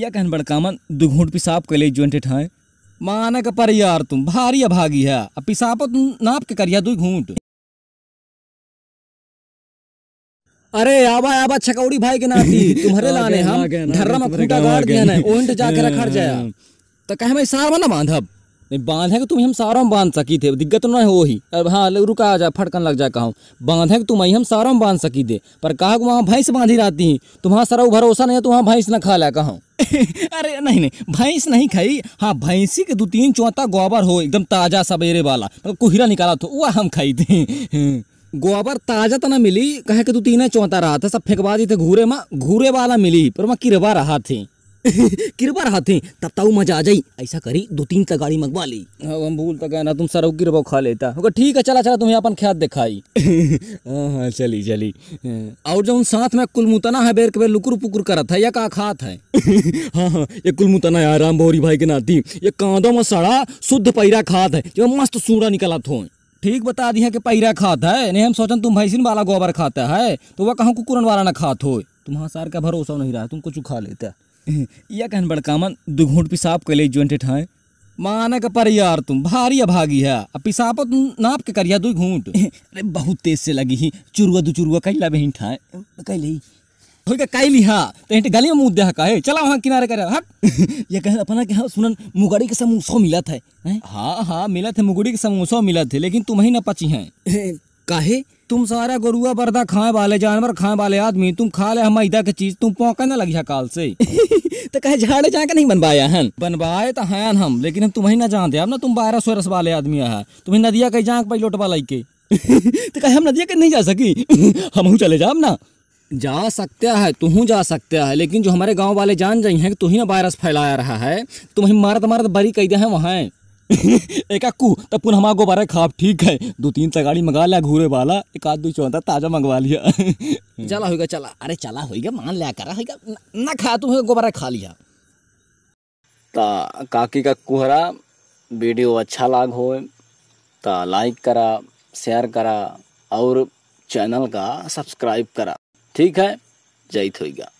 यह कहन बड़कामन दू घूट पिसाब कैले ज्वेंटे ठाए माना का पर यार तुम भारी अभागी है अब पिसाब तुम नाप के करिया दू घूट अरे आबा आबा छकौड़ी भाई के नाती तुम्हारे लाने हम धर्रा में खूटा गाड़ दिया ना ओंट जाके रखड़ जाया तो कहे मैं सार ना बांधब नहीं बांध है कि तुम हम सारों में बांध सकी थे दिक्कत ना हो ही अब हाँ रुका आ जा फटकन लग जा बांध है कि तुम हम सारों में बांध सकी थे पर कहा कि वहाँ भैंस बांधी रहती तुम्हारा सारा भरोसा नहीं है तो वहाँ भैंस ना खा ला कहूँ अरे नहीं नहीं भैंस नहीं खाई हाँ भैंसी के दो तीन चौथा गोबर हो एकदम ताज़ा सवेरे वाला मतलब कोहरा निकाला तो वह हम खाई थे गोबर ताजा तो ना मिली कहे के दो तीन चौथा रहा था सब फेंकवा दी थे घूरे में घूरे वाला मिली पर मैं किरवा रहा थे किरवा रहा थे तब ताऊ तो मजा आ जाई ऐसा करी दो तीन का गाड़ी मंगवा ली हम हाँ, भूल तक तो ना तुम सरऊ गिर खा लेता होगा ठीक है चला चला तुम्हें अपन ख्याल दिखाई हाँ, हाँ चली चली हाँ। और जो साथ में कुलमुतना है बेर के बेर लुकुर पुकुर करा था या का खात है हाँ हाँ ये कुल मुतना यार राम भौरी भाई के नाती ये कांदो में सड़ा शुद्ध पैरा खाद है जो मस्त सूरा निकला थो ठीक बता दिया कि पैरा खाद है नहीं हम सोचन तुम भैंसिन वाला गोबर खाता है तो वह कहाँ कुकुरन वाला ना खात हो तुम्हारा सार का भरोसा नहीं रहा तुम कुछ खा लेते यह कहन बड़कामन दो घूट पिसाब के ले ज्वेंटे ठाए माना का पर यार तुम भारी अभागी है अब पिसाब तुम तो नाप के करिया दो घूट अरे बहुत तेज से लगी ही चुरुआ दू चुरुआ कैला बहन ठाए कैले थोड़ी का काई लिहा तो हेंटे गली में मुंह देहा का है चला वहाँ किनारे करे हट ये कहे अपना के हाँ सुनन मुगड़ी के समोसा था है हाँ हाँ मिला है मुगड़ी के समोसा मिला थे लेकिन तुम ही ना पची हैं काहे तुम सारा गोरुआ बर्दा खाए वाले जानवर खाए वाले आदमी तुम खा ले मैदा के चीज तुम पौका ना लगी काल से तो कहे झाड़े जा के नहीं बनवाया है बनवाए तो हैं हम लेकिन हम तुम्हें ना जानते अब ना तुम बारह सौ रस वाले आदमी है तुम्हें नदिया कहीं जाके पाई लोटवा लाइके तो कहे हम नदिया के नहीं जा सकी हम चले जाओ ना जा सकता है तू हूँ जा सकता है लेकिन जो हमारे गांव वाले जान जाए हैं कि तू ही ना वायरस फैलाया रहा है तो वहीं मारत बरी कह दे वहाँ एक कू तब पुनः हमारा गोबारा खाप ठीक है दो तीन तगाड़ी मंगा लिया घूरे वाला एक आध दो चौथा ताजा मंगवा लिया चला होगा चला अरे चला होगा मान लिया करा होगा ना खा तू गोबारा खा लिया ता काकी का कुहरा वीडियो अच्छा लाग हो ता लाइक करा शेयर करा और चैनल का सब्सक्राइब करा ठीक है जय थोईगा